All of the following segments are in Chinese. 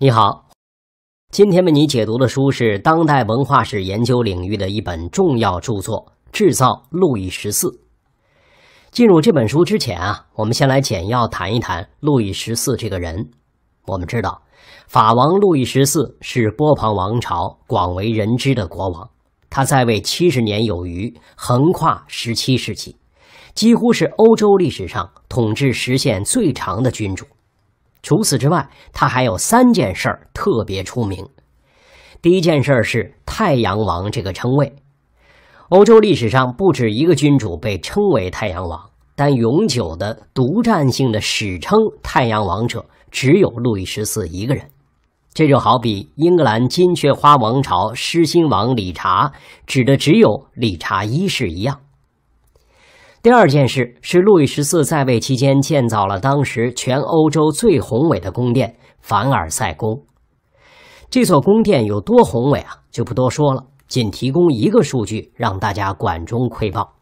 你好，今天为你解读的书是当代文化史研究领域的一本重要著作《制造路易十四》。进入这本书之前啊，我们先来简要谈一谈路易十四这个人。我们知道，法王路易十四是波旁王朝广为人知的国王，他在位七十年有余，横跨十七世纪，几乎是欧洲历史上统治时现最长的君主。除此之外，他还有三件事儿特别出名。第一件事儿是“太阳王”这个称谓。欧洲历史上不止一个君主被称为太阳王，但永久的独占性的史称“太阳王”者只有路易十四一个人。这就好比英格兰金雀花王朝狮心王理查指的只有理查一世一样。第二件事是，路易十四在位期间建造了当时全欧洲最宏伟的宫殿——凡尔赛宫。这座宫殿有多宏伟啊，就不多说了，仅提供一个数据让大家管中窥豹。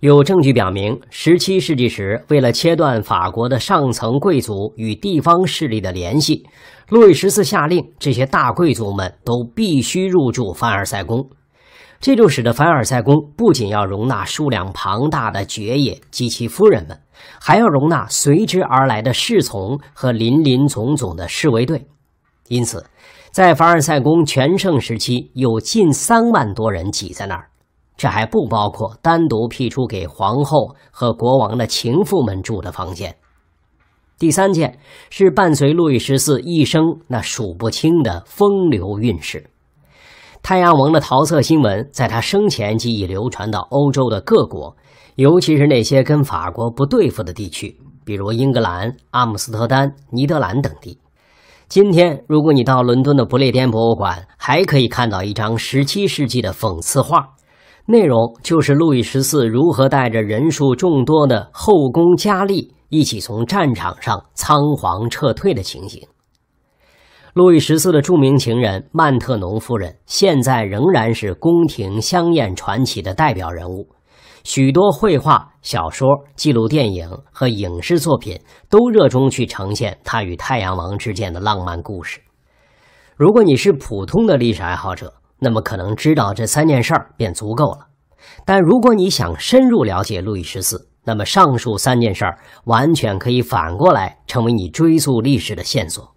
有证据表明，17世纪时，为了切断法国的上层贵族与地方势力的联系，路易十四下令这些大贵族们都必须入住凡尔赛宫。这就使得凡尔赛宫不仅要容纳数量庞大的爵爷及其夫人们，还要容纳随之而来的侍从和林林总总的侍卫队。因此，在凡尔赛宫全盛时期，有近三万多人挤在那儿，这还不包括单独辟出给皇后和国王的情妇们住的房间。第三件是伴随路易十四一生那数不清的风流韵事。太阳王的桃色新闻在他生前即已流传到欧洲的各国，尤其是那些跟法国不对付的地区，比如英格兰、阿姆斯特丹、尼德兰等地。今天，如果你到伦敦的不列颠博物馆，还可以看到一张17世纪的讽刺画，内容就是路易十四如何带着人数众多的后宫佳丽一起从战场上仓皇撤退的情形。路易十四的著名情人曼特农夫人，现在仍然是宫廷香艳传奇的代表人物。许多绘画、小说、记录电影和影视作品都热衷去呈现他与太阳王之间的浪漫故事。如果你是普通的历史爱好者，那么可能知道这三件事儿便足够了。但如果你想深入了解路易十四，那么上述三件事儿完全可以反过来成为你追溯历史的线索。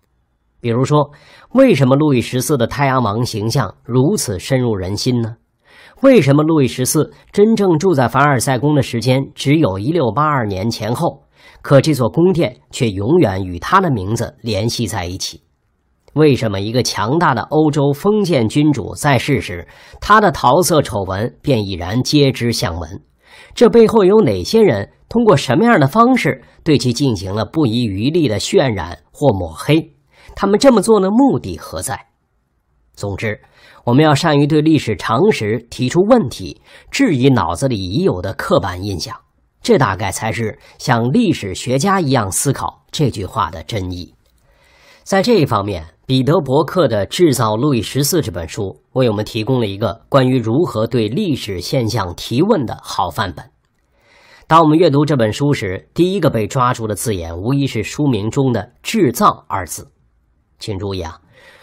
比如说，为什么路易十四的太阳王形象如此深入人心呢？为什么路易十四真正住在凡尔赛宫的时间只有一六八二年前后，可这座宫殿却永远与他的名字联系在一起？为什么一个强大的欧洲封建君主在世时，他的桃色丑闻便已然皆知相闻？这背后有哪些人通过什么样的方式对其进行了不遗余力的渲染或抹黑？他们这么做的目的何在？总之，我们要善于对历史常识提出问题，质疑脑子里已有的刻板印象。这大概才是像历史学家一样思考这句话的真意。在这一方面，彼得·伯克的《制造路易十四》这本书为我们提供了一个关于如何对历史现象提问的好范本。当我们阅读这本书时，第一个被抓住的字眼，无疑是书名中的“制造”二字。请注意啊！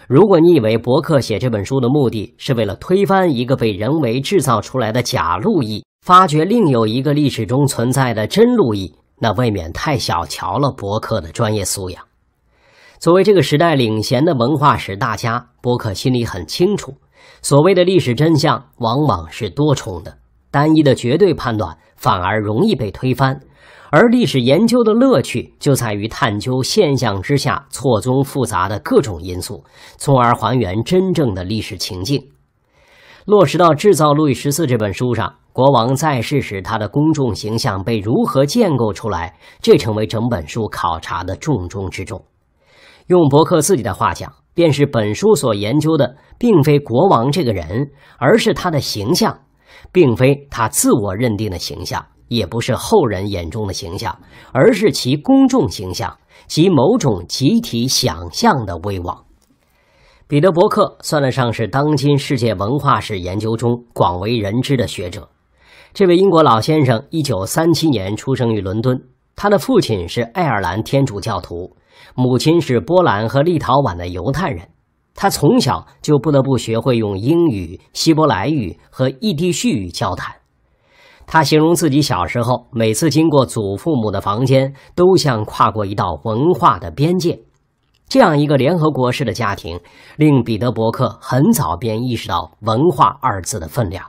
如果你以为伯克写这本书的目的是为了推翻一个被人为制造出来的假路易，发掘另有一个历史中存在的真路易，那未免太小瞧了伯克的专业素养。作为这个时代领衔的文化史大家，伯克心里很清楚，所谓的历史真相往往是多重的，单一的绝对判断反而容易被推翻。而历史研究的乐趣就在于探究现象之下错综复杂的各种因素，从而还原真正的历史情境。落实到《制造路易十四》这本书上，国王在世时他的公众形象被如何建构出来，这成为整本书考察的重中之重。用伯克自己的话讲，便是本书所研究的并非国王这个人，而是他的形象，并非他自我认定的形象。也不是后人眼中的形象，而是其公众形象及某种集体想象的威望。彼得伯克算得上是当今世界文化史研究中广为人知的学者。这位英国老先生，一九三七年出生于伦敦，他的父亲是爱尔兰天主教徒，母亲是波兰和立陶宛的犹太人。他从小就不得不学会用英语、希伯来语和异地叙语交谈。他形容自己小时候，每次经过祖父母的房间，都像跨过一道文化的边界。这样一个联合国式的家庭，令彼得·伯克很早便意识到“文化”二字的分量。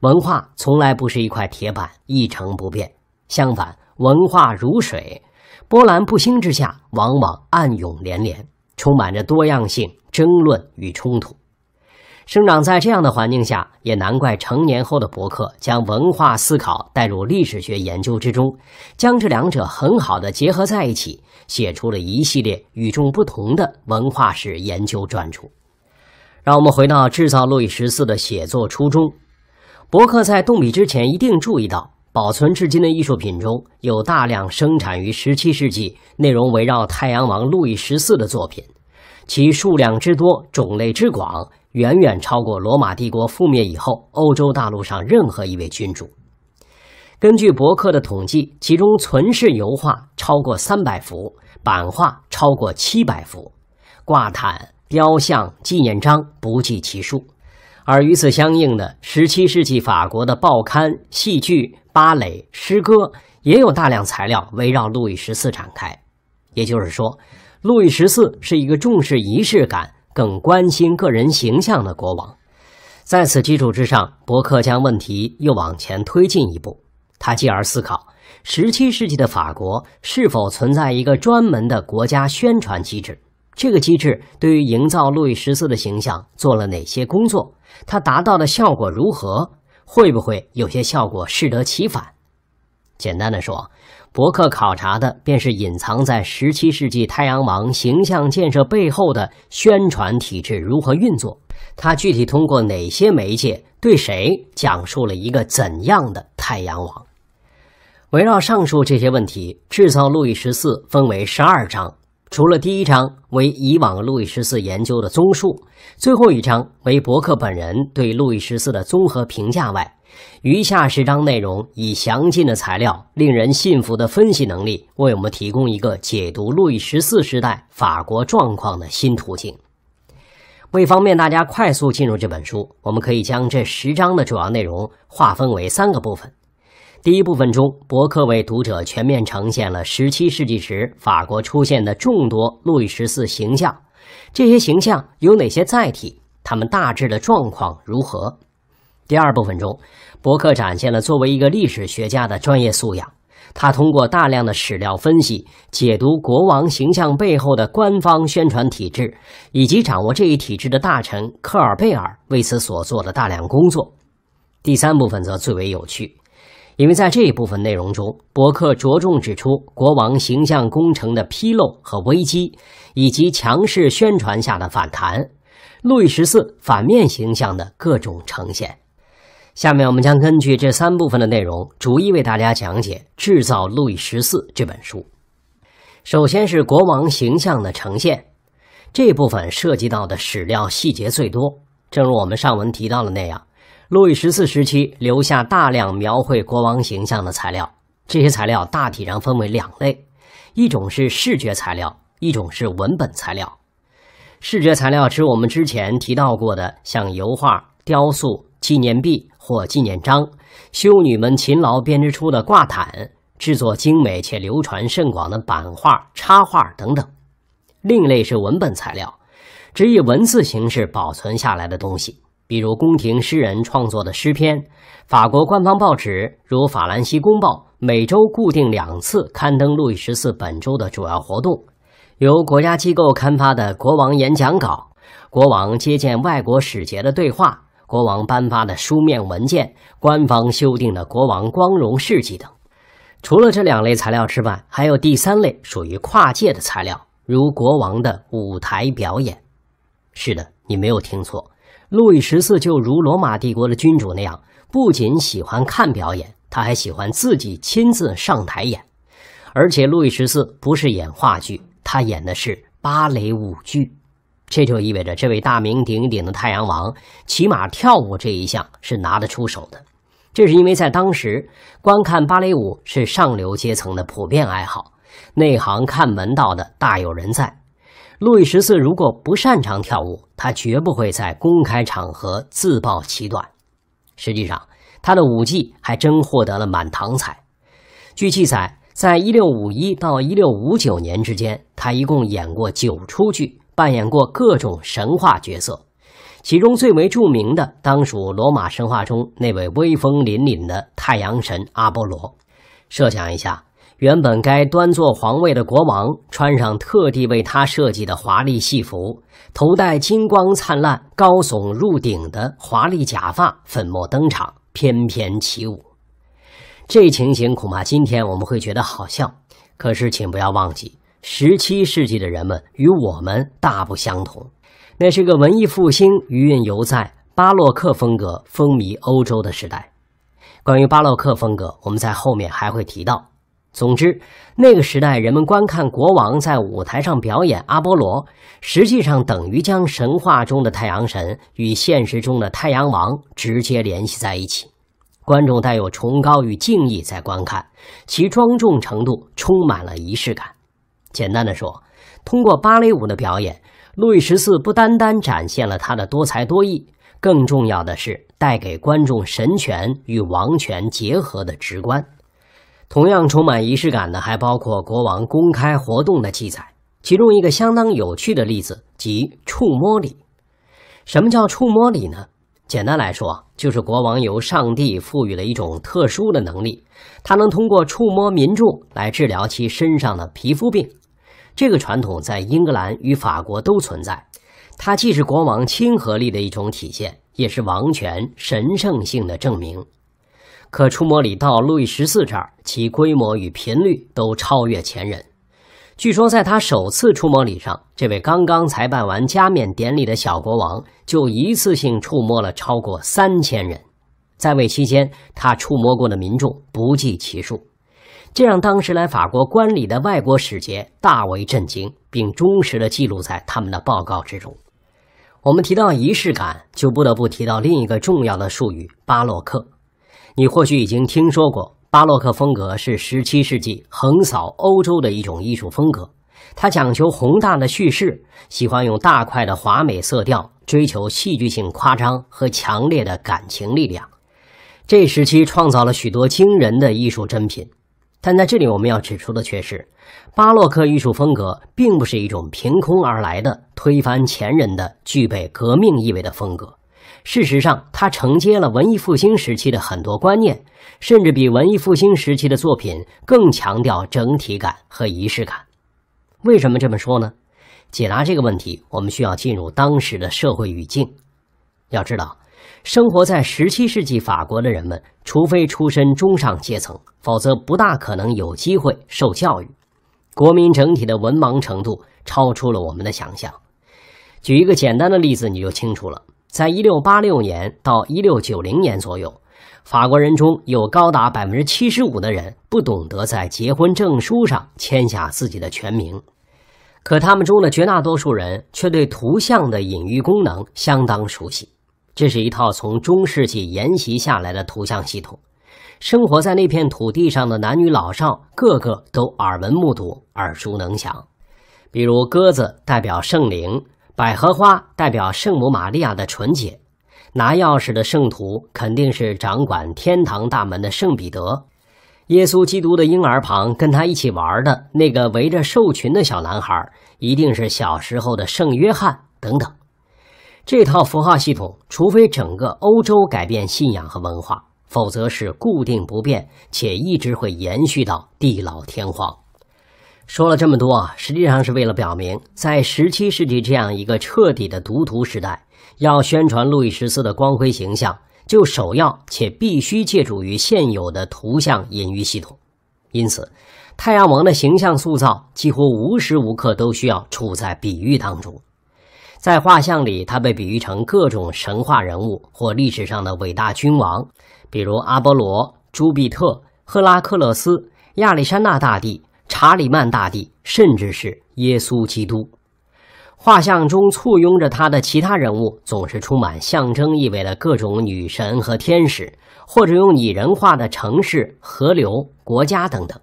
文化从来不是一块铁板，一成不变。相反，文化如水，波澜不兴之下，往往暗涌连连，充满着多样性、争论与冲突。生长在这样的环境下，也难怪成年后的伯克将文化思考带入历史学研究之中，将这两者很好的结合在一起，写出了一系列与众不同的文化史研究专著。让我们回到制造路易十四的写作初衷，伯克在动笔之前一定注意到，保存至今的艺术品中有大量生产于17世纪、内容围绕太阳王路易十四的作品，其数量之多、种类之广。远远超过罗马帝国覆灭以后欧洲大陆上任何一位君主。根据伯克的统计，其中存世油画超过三百幅，版画超过七百幅，挂毯、雕像、纪念章不计其数。而与此相应的，17世纪法国的报刊、戏剧、芭蕾、诗歌也有大量材料围绕路易十四展开。也就是说，路易十四是一个重视仪式感。更关心个人形象的国王，在此基础之上，伯克将问题又往前推进一步。他继而思考，17世纪的法国是否存在一个专门的国家宣传机制？这个机制对于营造路易十四的形象做了哪些工作？它达到的效果如何？会不会有些效果适得其反？简单的说。伯克考察的便是隐藏在17世纪太阳王形象建设背后的宣传体制如何运作，他具体通过哪些媒介对谁讲述了一个怎样的太阳王？围绕上述这些问题，制造《路易十四》分为十二章，除了第一章为以往路易十四研究的综述，最后一章为伯克本人对路易十四的综合评价外。余下十章内容以详尽的材料、令人信服的分析能力，为我们提供一个解读路易十四时代法国状况的新途径。为方便大家快速进入这本书，我们可以将这十章的主要内容划分为三个部分。第一部分中，博客为读者全面呈现了17世纪时法国出现的众多路易十四形象，这些形象有哪些载体？他们大致的状况如何？第二部分中，伯克展现了作为一个历史学家的专业素养。他通过大量的史料分析，解读国王形象背后的官方宣传体制，以及掌握这一体制的大臣科尔贝尔为此所做的大量工作。第三部分则最为有趣，因为在这一部分内容中，伯克着重指出国王形象工程的纰漏和危机，以及强势宣传下的反弹。路易十四反面形象的各种呈现。下面我们将根据这三部分的内容，逐一为大家讲解《制造路易十四》这本书。首先是国王形象的呈现，这部分涉及到的史料细节最多。正如我们上文提到的那样，路易十四时期留下大量描绘国王形象的材料。这些材料大体上分为两类：一种是视觉材料，一种是文本材料。视觉材料指我们之前提到过的，像油画、雕塑、纪念币。或纪念章，修女们勤劳编织出的挂毯，制作精美且流传甚广的版画、插画等等。另类是文本材料，只以文字形式保存下来的东西，比如宫廷诗人创作的诗篇，法国官方报纸如《法兰西公报》每周固定两次刊登路易十四本周的主要活动，由国家机构刊发的国王演讲稿，国王接见外国使节的对话。国王颁发的书面文件、官方修订的国王光荣事迹等，除了这两类材料之外，还有第三类属于跨界的材料，如国王的舞台表演。是的，你没有听错，路易十四就如罗马帝国的君主那样，不仅喜欢看表演，他还喜欢自己亲自上台演。而且，路易十四不是演话剧，他演的是芭蕾舞剧。这就意味着，这位大名鼎鼎的太阳王，起码跳舞这一项是拿得出手的。这是因为在当时，观看芭蕾舞是上流阶层的普遍爱好，内行看门道的大有人在。路易十四如果不擅长跳舞，他绝不会在公开场合自曝其短。实际上，他的舞技还真获得了满堂彩。据记载，在一六五一到一六五九年之间，他一共演过九出剧。扮演过各种神话角色，其中最为著名的当属罗马神话中那位威风凛凛的太阳神阿波罗。设想一下，原本该端坐皇位的国王，穿上特地为他设计的华丽戏服，头戴金光灿烂、高耸入顶的华丽假发，粉墨登场，翩翩起舞。这情形恐怕今天我们会觉得好笑，可是请不要忘记。17世纪的人们与我们大不相同，那是个文艺复兴余韵犹在、巴洛克风格风靡欧洲的时代。关于巴洛克风格，我们在后面还会提到。总之，那个时代人们观看国王在舞台上表演阿波罗，实际上等于将神话中的太阳神与现实中的太阳王直接联系在一起。观众带有崇高与敬意在观看，其庄重程度充满了仪式感。简单的说，通过芭蕾舞的表演，路易十四不单单展现了他的多才多艺，更重要的是带给观众神权与王权结合的直观。同样充满仪式感的还包括国王公开活动的记载，其中一个相当有趣的例子即触摸礼。什么叫触摸礼呢？简单来说，就是国王由上帝赋予了一种特殊的能力，他能通过触摸民众来治疗其身上的皮肤病。这个传统在英格兰与法国都存在，它既是国王亲和力的一种体现，也是王权神圣性的证明。可触摸礼到路易十四这儿，其规模与频率都超越前人。据说在他首次触摸礼上，这位刚刚才办完加冕典礼的小国王就一次性触摸了超过三千人。在位期间，他触摸过的民众不计其数。这让当时来法国观礼的外国使节大为震惊，并忠实地记录在他们的报告之中。我们提到仪式感，就不得不提到另一个重要的术语——巴洛克。你或许已经听说过，巴洛克风格是17世纪横扫欧洲的一种艺术风格。它讲求宏大的叙事，喜欢用大块的华美色调，追求戏剧性、夸张和强烈的感情力量。这时期创造了许多惊人的艺术珍品。但在这里，我们要指出的却是，巴洛克艺术风格并不是一种凭空而来的、推翻前人的、具备革命意味的风格。事实上，它承接了文艺复兴时期的很多观念，甚至比文艺复兴时期的作品更强调整体感和仪式感。为什么这么说呢？解答这个问题，我们需要进入当时的社会语境。要知道。生活在17世纪法国的人们，除非出身中上阶层，否则不大可能有机会受教育。国民整体的文盲程度超出了我们的想象。举一个简单的例子，你就清楚了：在1686年到1690年左右，法国人中有高达75%的人不懂得在结婚证书上签下自己的全名，可他们中的绝大多数人却对图像的隐喻功能相当熟悉。这是一套从中世纪沿袭下来的图像系统，生活在那片土地上的男女老少，个个都耳闻目睹、耳熟能详。比如，鸽子代表圣灵，百合花代表圣母玛利亚的纯洁，拿钥匙的圣徒肯定是掌管天堂大门的圣彼得，耶稣基督的婴儿旁跟他一起玩的那个围着兽群的小男孩，一定是小时候的圣约翰，等等。这套符号系统，除非整个欧洲改变信仰和文化，否则是固定不变，且一直会延续到地老天荒。说了这么多，实际上是为了表明，在17世纪这样一个彻底的读图时代，要宣传路易十四的光辉形象，就首要且必须借助于现有的图像隐喻系统。因此，太阳王的形象塑造几乎无时无刻都需要处在比喻当中。在画像里，他被比喻成各种神话人物或历史上的伟大君王，比如阿波罗、朱庇特、赫拉克勒斯、亚历山大大帝、查理曼大帝，甚至是耶稣基督。画像中簇拥着他的其他人物，总是充满象征意味的各种女神和天使，或者用拟人化的城市、河流、国家等等。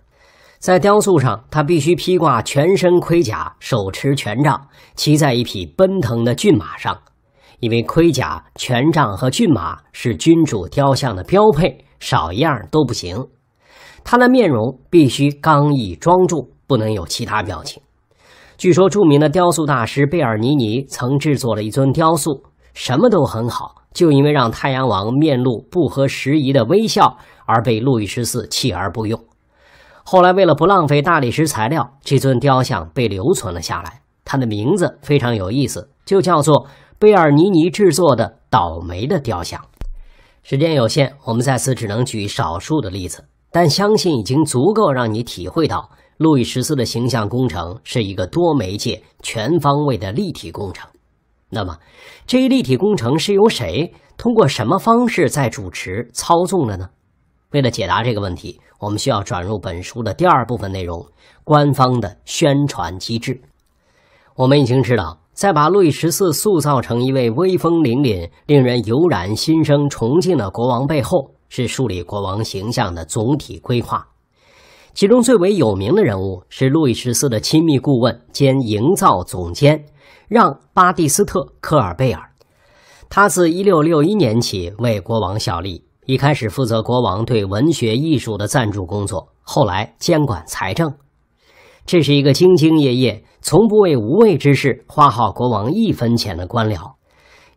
在雕塑上，他必须披挂全身盔甲，手持权杖，骑在一匹奔腾的骏马上，因为盔甲、权杖和骏马是君主雕像的标配，少一样都不行。他的面容必须刚毅庄重，不能有其他表情。据说，著名的雕塑大师贝尔尼尼曾制作了一尊雕塑，什么都很好，就因为让太阳王面露不合时宜的微笑而被路易十四弃而不用。后来，为了不浪费大理石材料，这尊雕像被留存了下来。它的名字非常有意思，就叫做“贝尔尼尼制作的倒霉的雕像”。时间有限，我们在此只能举少数的例子，但相信已经足够让你体会到路易十四的形象工程是一个多媒介、全方位的立体工程。那么，这一立体工程是由谁通过什么方式在主持操纵的呢？为了解答这个问题。我们需要转入本书的第二部分内容：官方的宣传机制。我们已经知道，在把路易十四塑造成一位威风凛凛、令人油然心生崇敬的国王背后，是树立国王形象的总体规划。其中最为有名的人物是路易十四的亲密顾问兼营造总监让·巴蒂斯特·科尔贝尔。他自1661年起为国王效力。一开始负责国王对文学艺术的赞助工作，后来监管财政。这是一个兢兢业业、从不为无谓之事花好国王一分钱的官僚。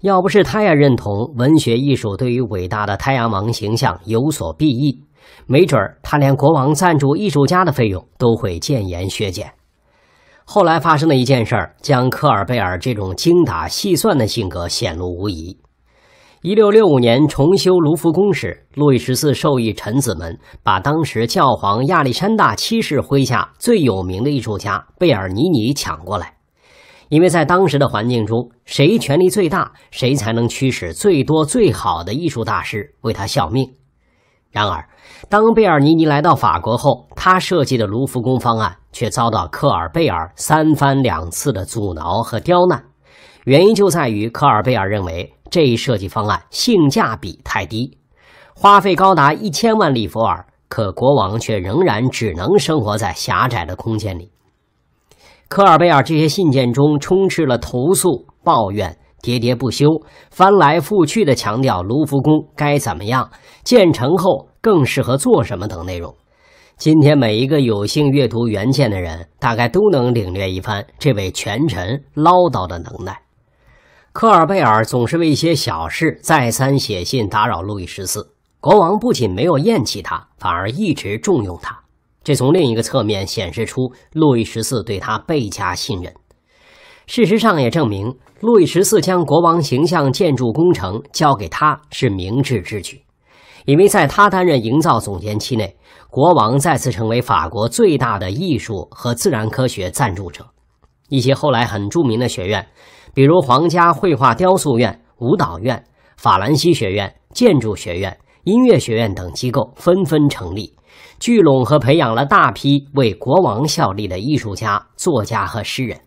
要不是他也认同文学艺术对于伟大的太阳王形象有所裨益，没准他连国王赞助艺术家的费用都会谏言削减。后来发生的一件事儿，将科尔贝尔这种精打细算的性格显露无遗。一六六五年重修卢浮宫时，路易十四授意臣子们把当时教皇亚历山大七世麾下最有名的艺术家贝尔尼尼抢过来，因为在当时的环境中，谁权力最大，谁才能驱使最多最好的艺术大师为他效命。然而，当贝尔尼尼来到法国后，他设计的卢浮宫方案却遭到科尔贝尔三番两次的阻挠和刁难，原因就在于科尔贝尔认为。这一设计方案性价比太低，花费高达一千万利弗尔，可国王却仍然只能生活在狭窄的空间里。科尔贝尔这些信件中充斥了投诉、抱怨、喋喋不休、翻来覆去地强调卢浮宫该怎么样建成后更适合做什么等内容。今天每一个有幸阅读原件的人，大概都能领略一番这位权臣唠叨的能耐。科尔贝尔总是为一些小事再三写信打扰路易十四国王，不仅没有厌弃他，反而一直重用他。这从另一个侧面显示出路易十四对他倍加信任。事实上也证明，路易十四将国王形象建筑工程交给他是明智之举，因为在他担任营造总监期内，国王再次成为法国最大的艺术和自然科学赞助者，一些后来很著名的学院。比如皇家绘画雕塑院、舞蹈院、法兰西学院、建筑学院、音乐学院等机构纷纷成立，聚拢和培养了大批为国王效力的艺术家、作家和诗人。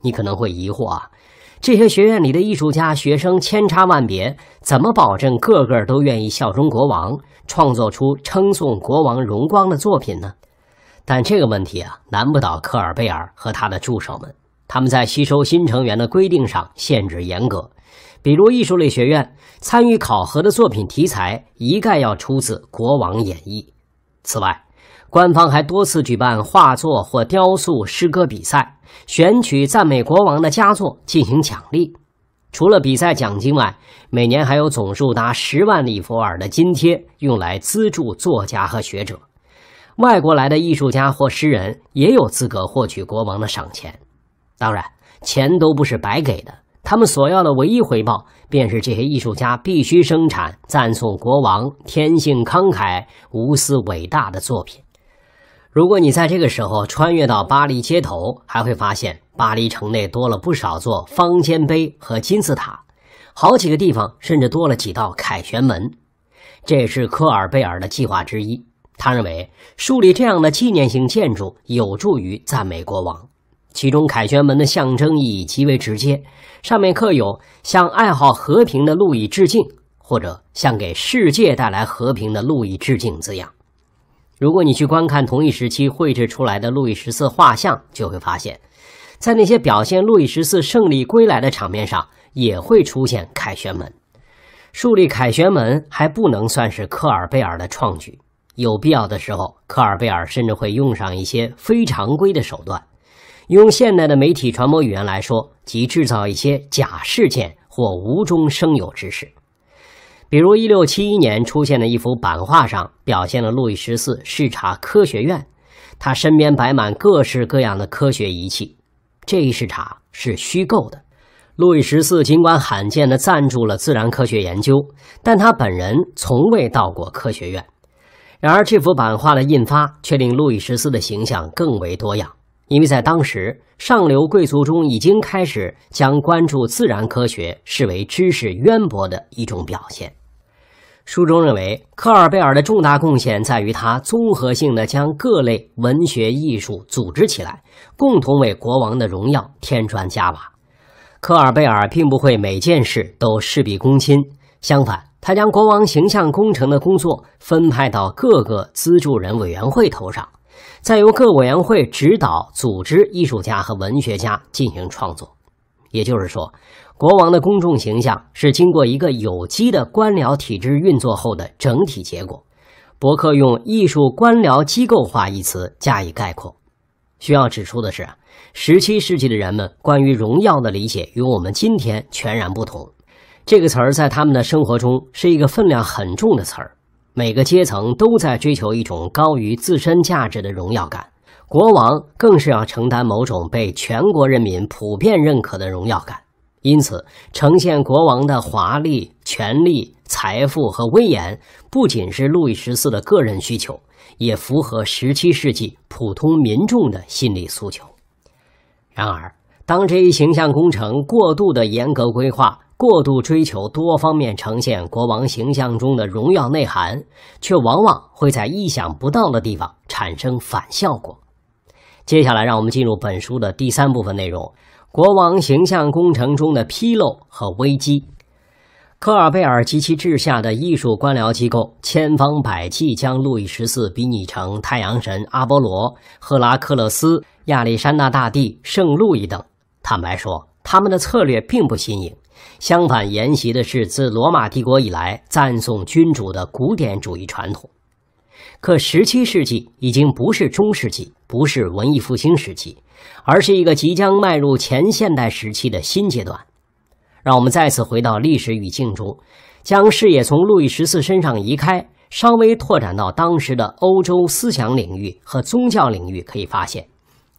你可能会疑惑啊，这些学院里的艺术家学生千差万别，怎么保证个个都愿意效忠国王，创作出称颂国王荣光的作品呢？但这个问题啊，难不倒科尔贝尔和他的助手们。他们在吸收新成员的规定上限制严格，比如艺术类学院参与考核的作品题材一概要出自国王演绎。此外，官方还多次举办画作或雕塑、诗歌比赛，选取赞美国王的佳作进行奖励。除了比赛奖金外，每年还有总数达十万里弗尔的津贴用来资助作家和学者。外国来的艺术家或诗人也有资格获取国王的赏钱。当然，钱都不是白给的。他们所要的唯一回报，便是这些艺术家必须生产赞颂国王天性慷慨、无私、伟大的作品。如果你在这个时候穿越到巴黎街头，还会发现巴黎城内多了不少座方尖碑和金字塔，好几个地方甚至多了几道凯旋门。这是科尔贝尔的计划之一。他认为树立这样的纪念性建筑，有助于赞美国王。其中，凯旋门的象征意义极为直接，上面刻有“向爱好和平的路易致敬”或者“向给世界带来和平的路易致敬”字样。如果你去观看同一时期绘制出来的路易十四画像，就会发现，在那些表现路易十四胜利归来的场面上，也会出现凯旋门。树立凯旋门还不能算是科尔贝尔的创举，有必要的时候，科尔贝尔甚至会用上一些非常规的手段。用现代的媒体传播语言来说，即制造一些假事件或无中生有之事。比如，1671年出现的一幅版画上表现了路易十四视察科学院，他身边摆满各式各样的科学仪器。这一视察是虚构的。路易十四尽管罕见地赞助了自然科学研究，但他本人从未到过科学院。然而，这幅版画的印发却令路易十四的形象更为多样。因为在当时，上流贵族中已经开始将关注自然科学视为知识渊博的一种表现。书中认为，科尔贝尔的重大贡献在于他综合性的将各类文学艺术组织起来，共同为国王的荣耀添砖加瓦。科尔贝尔并不会每件事都事必躬亲，相反，他将国王形象工程的工作分派到各个资助人委员会头上。再由各委员会指导组织艺术家和文学家进行创作，也就是说，国王的公众形象是经过一个有机的官僚体制运作后的整体结果。伯克用“艺术官僚机构化”一词加以概括。需要指出的是，17世纪的人们关于荣耀的理解与我们今天全然不同。这个词儿在他们的生活中是一个分量很重的词儿。每个阶层都在追求一种高于自身价值的荣耀感，国王更是要承担某种被全国人民普遍认可的荣耀感。因此，呈现国王的华丽、权力、财富和威严，不仅是路易十四的个人需求，也符合十七世纪普通民众的心理诉求。然而，当这一形象工程过度的严格规划。过度追求多方面呈现国王形象中的荣耀内涵，却往往会在意想不到的地方产生反效果。接下来，让我们进入本书的第三部分内容：国王形象工程中的纰漏和危机。科尔贝尔及其治下的艺术官僚机构千方百计将路易十四比拟成太阳神阿波罗、赫拉克勒斯、亚历山大大帝、圣路易等。坦白说，他们的策略并不新颖。相反，沿袭的是自罗马帝国以来赞颂君主的古典主义传统。可十七世纪已经不是中世纪，不是文艺复兴时期，而是一个即将迈入前现代时期的新阶段。让我们再次回到历史语境中，将视野从路易十四身上移开，稍微拓展到当时的欧洲思想领域和宗教领域，可以发现。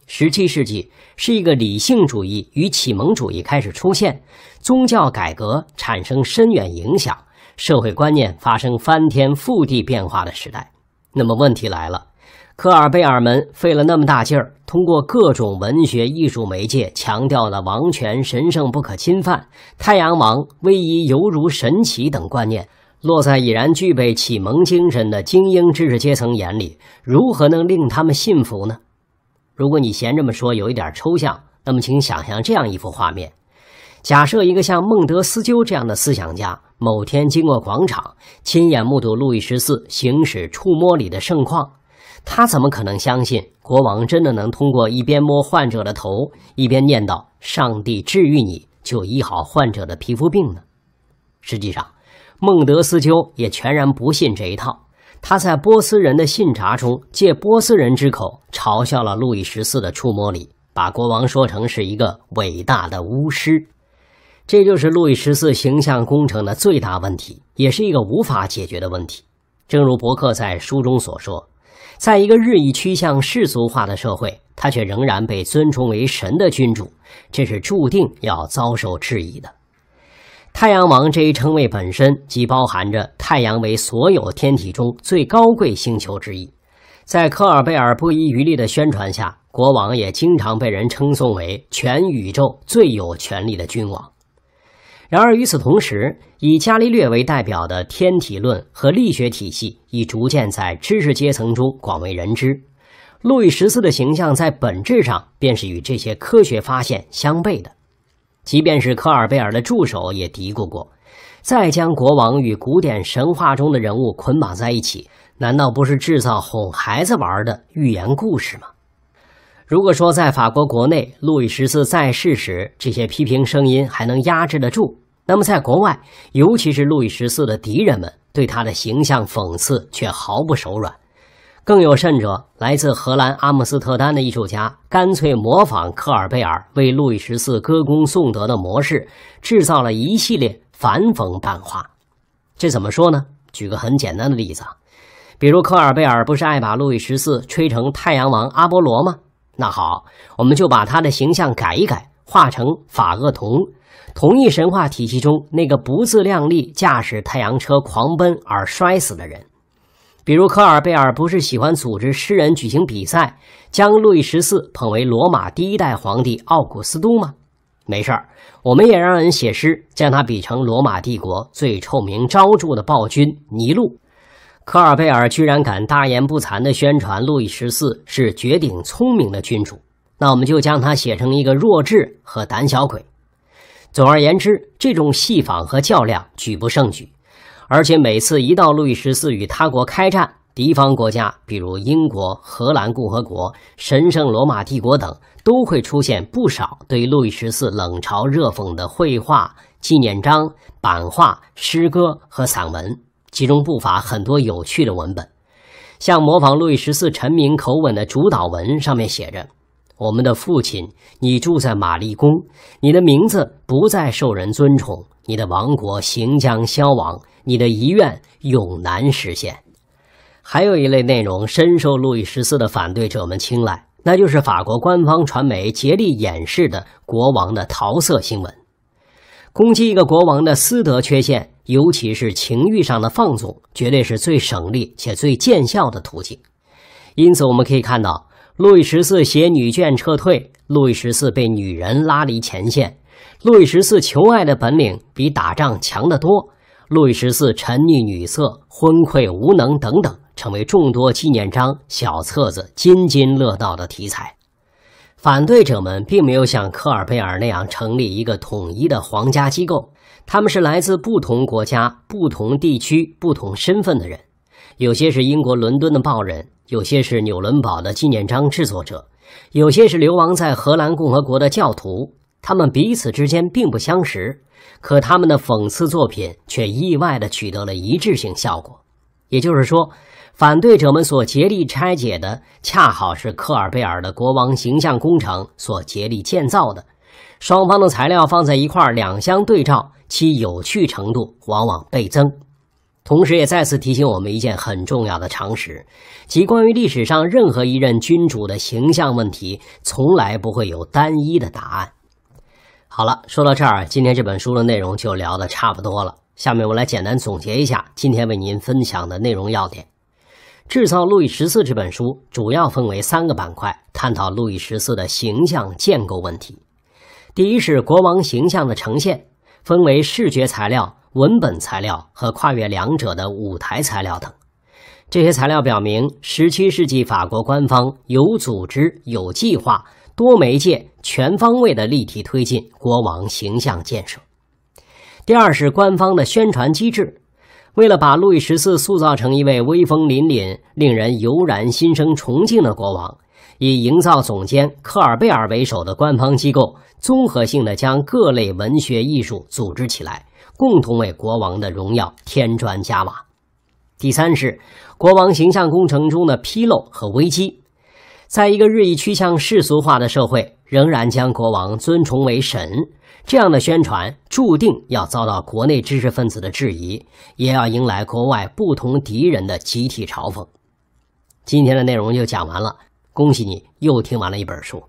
十七世纪是一个理性主义与启蒙主义开始出现、宗教改革产生深远影响、社会观念发生翻天覆地变化的时代。那么问题来了：科尔贝尔们费了那么大劲儿，通过各种文学艺术媒介强调了王权神圣不可侵犯、太阳王威仪犹如神奇等观念，落在已然具备启蒙精神的精英知识阶层眼里，如何能令他们信服呢？如果你嫌这么说有一点抽象，那么请想象这样一幅画面：假设一个像孟德斯鸠这样的思想家，某天经过广场，亲眼目睹路易十四行使触摸礼的盛况，他怎么可能相信国王真的能通过一边摸患者的头，一边念叨“上帝治愈你”，就医好患者的皮肤病呢？实际上，孟德斯鸠也全然不信这一套。他在波斯人的信札中借波斯人之口嘲笑了路易十四的触摸礼，把国王说成是一个伟大的巫师。这就是路易十四形象工程的最大问题，也是一个无法解决的问题。正如伯克在书中所说，在一个日益趋向世俗化的社会，他却仍然被尊崇为神的君主，这是注定要遭受质疑的。太阳王这一称谓本身即包含着太阳为所有天体中最高贵星球之一。在科尔贝尔不遗余力的宣传下，国王也经常被人称颂为全宇宙最有权力的君王。然而与此同时，以伽利略为代表的天体论和力学体系已逐渐在知识阶层中广为人知。路易十四的形象在本质上便是与这些科学发现相悖的。即便是科尔贝尔的助手也嘀咕过：“再将国王与古典神话中的人物捆绑在一起，难道不是制造哄孩子玩的寓言故事吗？”如果说在法国国内，路易十四在世时这些批评声音还能压制得住，那么在国外，尤其是路易十四的敌人们，对他的形象讽刺却毫不手软。更有甚者，来自荷兰阿姆斯特丹的艺术家干脆模仿科尔贝尔为路易十四歌功颂德的模式，制造了一系列反讽版画。这怎么说呢？举个很简单的例子啊，比如科尔贝尔不是爱把路易十四吹成太阳王阿波罗吗？那好，我们就把他的形象改一改，画成法厄同，同一神话体系中那个不自量力驾驶太阳车狂奔而摔死的人。比如科尔贝尔不是喜欢组织诗人举行比赛，将路易十四捧为罗马第一代皇帝奥古斯都吗？没事儿，我们也让人写诗，将他比成罗马帝国最臭名昭著的暴君尼禄。科尔贝尔居然敢大言不惭地宣传路易十四是绝顶聪明的君主，那我们就将他写成一个弱智和胆小鬼。总而言之，这种戏仿和较量举不胜举。而且每次一到路易十四与他国开战，敌方国家比如英国、荷兰共和国、神圣罗马帝国等，都会出现不少对路易十四冷嘲热讽的绘画、纪念章、版画、诗歌和散文，其中不乏很多有趣的文本，像模仿路易十四臣民口吻的主导文，上面写着。我们的父亲，你住在玛丽宫，你的名字不再受人尊崇，你的王国行将消亡，你的遗愿永难实现。还有一类内容深受路易十四的反对者们青睐，那就是法国官方传媒竭力掩饰的国王的桃色新闻。攻击一个国王的私德缺陷，尤其是情欲上的放纵，绝对是最省力且最见效的途径。因此，我们可以看到。路易十四携女眷撤退，路易十四被女人拉离前线，路易十四求爱的本领比打仗强得多，路易十四沉溺女色、昏聩无能等等，成为众多纪念章、小册子津津乐道的题材。反对者们并没有像科尔贝尔那样成立一个统一的皇家机构，他们是来自不同国家、不同地区、不同身份的人，有些是英国伦敦的报人。有些是纽伦堡的纪念章制作者，有些是流亡在荷兰共和国的教徒，他们彼此之间并不相识，可他们的讽刺作品却意外地取得了一致性效果。也就是说，反对者们所竭力拆解的，恰好是克尔贝尔的国王形象工程所竭力建造的。双方的材料放在一块，两相对照，其有趣程度往往倍增。同时，也再次提醒我们一件很重要的常识：即关于历史上任何一任君主的形象问题，从来不会有单一的答案。好了，说到这儿，今天这本书的内容就聊得差不多了。下面我来简单总结一下今天为您分享的内容要点：《制造路易十四》这本书主要分为三个板块，探讨路易十四的形象建构问题。第一是国王形象的呈现，分为视觉材料。文本材料和跨越两者的舞台材料等，这些材料表明，17世纪法国官方有组织、有计划、多媒介、全方位的立体推进国王形象建设。第二是官方的宣传机制，为了把路易十四塑造成一位威风凛凛、令人油然心生崇敬的国王，以营造总监科尔贝尔为首的官方机构，综合性的将各类文学艺术组织起来。共同为国王的荣耀添砖加瓦。第三是国王形象工程中的纰漏和危机，在一个日益趋向世俗化的社会，仍然将国王尊崇为神，这样的宣传注定要遭到国内知识分子的质疑，也要迎来国外不同敌人的集体嘲讽。今天的内容就讲完了，恭喜你又听完了一本书。